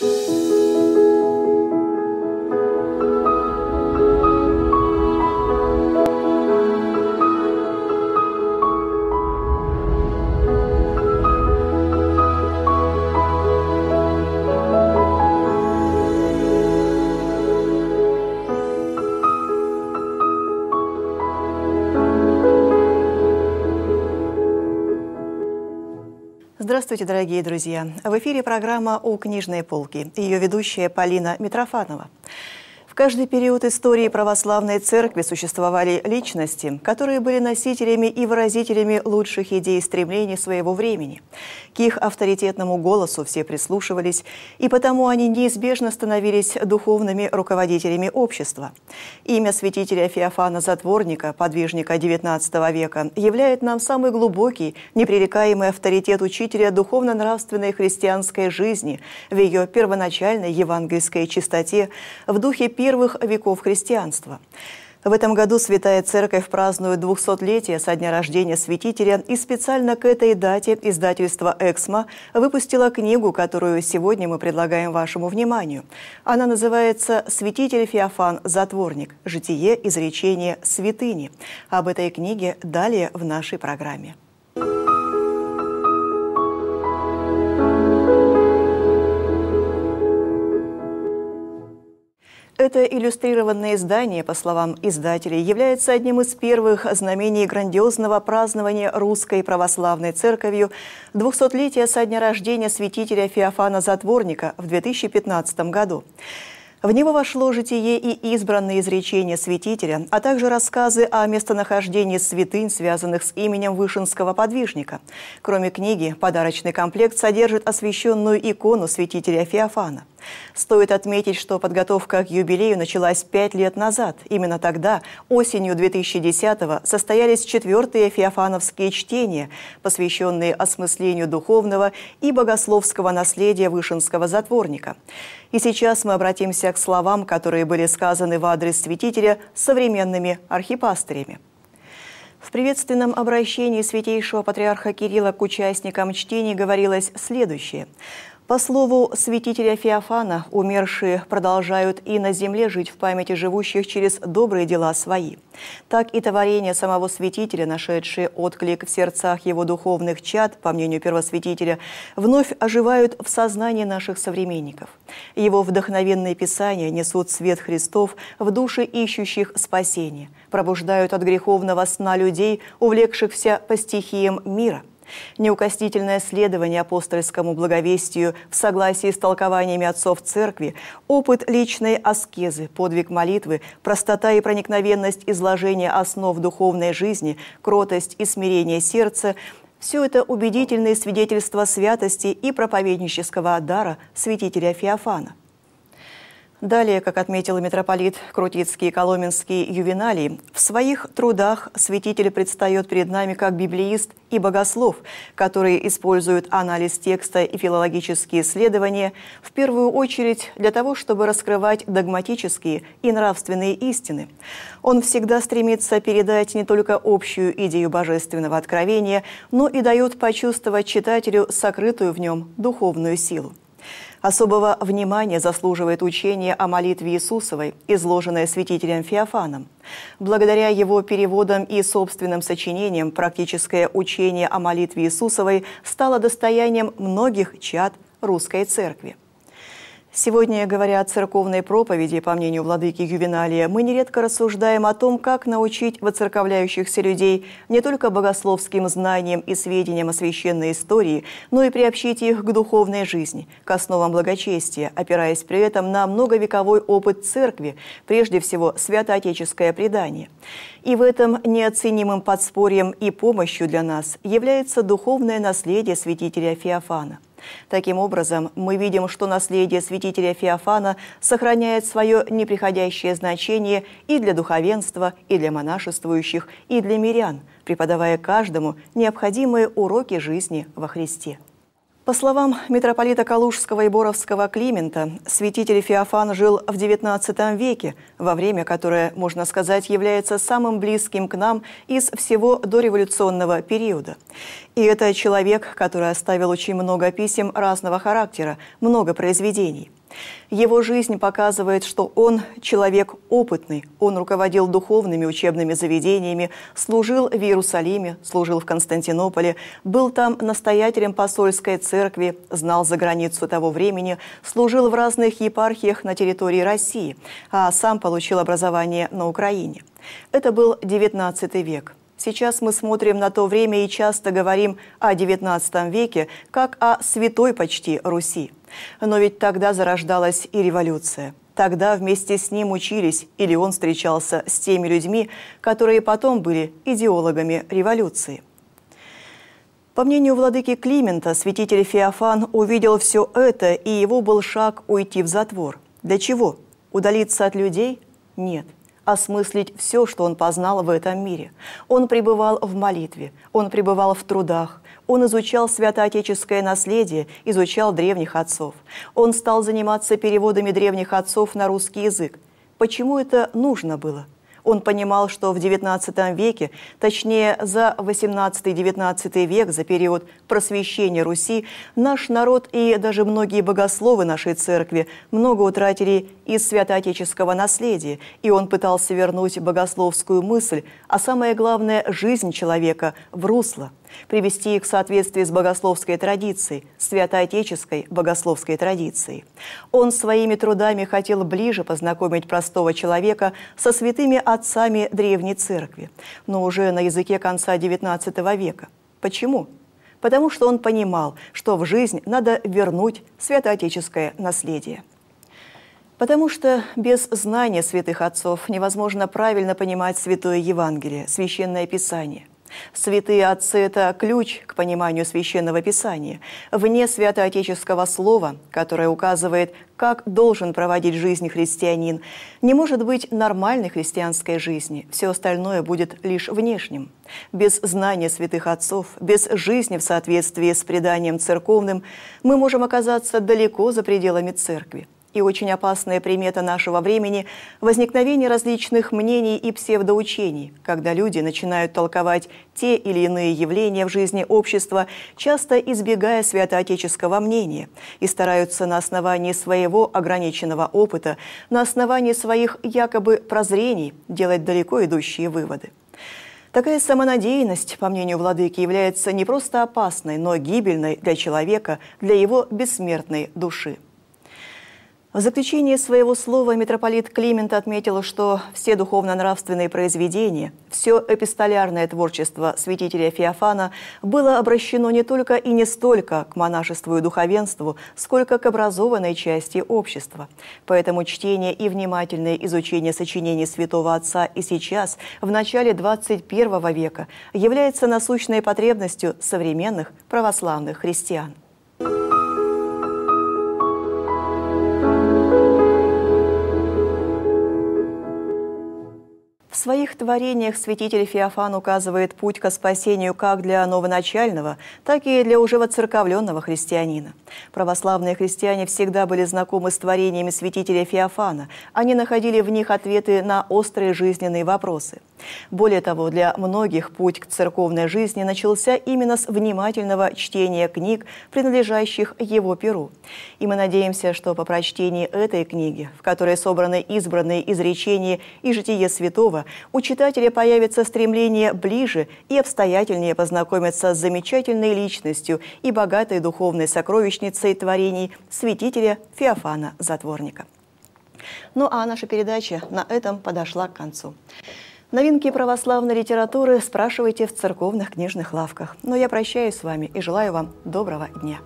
Thank you. Здравствуйте, дорогие друзья! В эфире программа «У книжной полки». Ее ведущая Полина Митрофанова каждый период истории православной церкви существовали личности, которые были носителями и выразителями лучших идей и стремлений своего времени. К их авторитетному голосу все прислушивались, и потому они неизбежно становились духовными руководителями общества. Имя святителя Феофана Затворника, подвижника XIX века, является нам самый глубокий, непререкаемый авторитет учителя духовно-нравственной христианской жизни в ее первоначальной евангельской чистоте, в духе первого первых веков христианства. В этом году Святая Церковь празднует 200-летие со дня рождения святителя, и специально к этой дате издательство «Эксмо» выпустило книгу, которую сегодня мы предлагаем вашему вниманию. Она называется «Святитель Феофан Затворник. Житие, изречение, святыни». Об этой книге далее в нашей программе. Thank you. Это иллюстрированное издание, по словам издателей, является одним из первых знамений грандиозного празднования Русской Православной Церковью 200-летия со дня рождения святителя Феофана Затворника в 2015 году. В него вошло житие и избранные изречения святителя, а также рассказы о местонахождении святынь, связанных с именем Вышинского подвижника. Кроме книги, подарочный комплект содержит освященную икону святителя Феофана – Стоит отметить, что подготовка к юбилею началась пять лет назад. Именно тогда, осенью 2010-го, состоялись четвертые феофановские чтения, посвященные осмыслению духовного и богословского наследия вышинского затворника. И сейчас мы обратимся к словам, которые были сказаны в адрес святителя современными архипастырями. В приветственном обращении святейшего патриарха Кирилла к участникам чтений говорилось следующее – по слову святителя Феофана, умершие продолжают и на земле жить в памяти живущих через добрые дела свои. Так и творения самого святителя, нашедшие отклик в сердцах его духовных чад, по мнению первосвятителя, вновь оживают в сознании наших современников. Его вдохновенные писания несут свет Христов в души ищущих спасения, пробуждают от греховного сна людей, увлекшихся по стихиям мира – Неукоснительное следование апостольскому благовестию в согласии с толкованиями отцов церкви, опыт личной аскезы, подвиг молитвы, простота и проникновенность изложения основ духовной жизни, кротость и смирение сердца – все это убедительные свидетельства святости и проповеднического дара святителя Феофана. Далее, как отметил митрополит Крутицкий и Коломенский Ювеналий, в своих трудах святитель предстает перед нами как библеист и богослов, которые используют анализ текста и филологические исследования в первую очередь для того, чтобы раскрывать догматические и нравственные истины. Он всегда стремится передать не только общую идею божественного откровения, но и дает почувствовать читателю сокрытую в нем духовную силу. Особого внимания заслуживает учение о молитве Иисусовой, изложенное святителем Феофаном. Благодаря его переводам и собственным сочинениям практическое учение о молитве Иисусовой стало достоянием многих чад русской церкви. Сегодня, говоря о церковной проповеди, по мнению владыки Ювеналия, мы нередко рассуждаем о том, как научить воцерковляющихся людей не только богословским знаниям и сведениям о священной истории, но и приобщить их к духовной жизни, к основам благочестия, опираясь при этом на многовековой опыт церкви, прежде всего святоотеческое предание. И в этом неоценимым подспорьем и помощью для нас является духовное наследие святителя Феофана – Таким образом, мы видим, что наследие святителя Феофана сохраняет свое неприходящее значение и для духовенства, и для монашествующих, и для мирян, преподавая каждому необходимые уроки жизни во Христе. По словам митрополита Калужского и Боровского Климента, святитель Феофан жил в XIX веке, во время которое, можно сказать, является самым близким к нам из всего дореволюционного периода. И это человек, который оставил очень много писем разного характера, много произведений – его жизнь показывает, что он человек опытный. Он руководил духовными учебными заведениями, служил в Иерусалиме, служил в Константинополе, был там настоятелем посольской церкви, знал за границу того времени, служил в разных епархиях на территории России, а сам получил образование на Украине. Это был XIX век. Сейчас мы смотрим на то время и часто говорим о XIX веке как о святой почти Руси. Но ведь тогда зарождалась и революция. Тогда вместе с ним учились или он встречался с теми людьми, которые потом были идеологами революции. По мнению владыки Климента, святитель Феофан увидел все это, и его был шаг уйти в затвор. Для чего? Удалиться от людей? Нет осмыслить все, что он познал в этом мире. Он пребывал в молитве, он пребывал в трудах, он изучал святоотеческое наследие, изучал древних отцов. Он стал заниматься переводами древних отцов на русский язык. Почему это нужно было? – он понимал, что в XIX веке, точнее за XVIII-XIX век, за период просвещения Руси, наш народ и даже многие богословы нашей церкви много утратили из святоотеческого наследия, и он пытался вернуть богословскую мысль, а самое главное – жизнь человека в русло привести их в соответствие с богословской традицией, святоотеческой богословской традицией. Он своими трудами хотел ближе познакомить простого человека со святыми отцами Древней Церкви, но уже на языке конца XIX века. Почему? Потому что он понимал, что в жизнь надо вернуть святоотеческое наследие. Потому что без знания святых отцов невозможно правильно понимать Святое Евангелие, Священное Писание – Святые отцы – это ключ к пониманию Священного Писания, вне святоотеческого слова, которое указывает, как должен проводить жизнь христианин. Не может быть нормальной христианской жизни, все остальное будет лишь внешним. Без знания святых отцов, без жизни в соответствии с преданием церковным мы можем оказаться далеко за пределами церкви. И очень опасная примета нашего времени – возникновение различных мнений и псевдоучений, когда люди начинают толковать те или иные явления в жизни общества, часто избегая святоотеческого мнения, и стараются на основании своего ограниченного опыта, на основании своих якобы прозрений делать далеко идущие выводы. Такая самонадеянность, по мнению владыки, является не просто опасной, но гибельной для человека, для его бессмертной души. В заключении своего слова митрополит Климент отметил, что все духовно-нравственные произведения, все эпистолярное творчество святителя Феофана было обращено не только и не столько к монашеству и духовенству, сколько к образованной части общества. Поэтому чтение и внимательное изучение сочинений святого отца и сейчас, в начале 21 века, является насущной потребностью современных православных христиан. своих творениях святитель Феофан указывает путь ко спасению как для новоначального, так и для уже воцерковленного христианина. Православные христиане всегда были знакомы с творениями святителя Феофана. Они находили в них ответы на острые жизненные вопросы. Более того, для многих путь к церковной жизни начался именно с внимательного чтения книг, принадлежащих его перу. И мы надеемся, что по прочтении этой книги, в которой собраны избранные изречения и житие святого, у читателя появится стремление ближе и обстоятельнее познакомиться с замечательной личностью и богатой духовной сокровищницей творений святителя Феофана Затворника. Ну а наша передача на этом подошла к концу. Новинки православной литературы спрашивайте в церковных книжных лавках. Но я прощаюсь с вами и желаю вам доброго дня.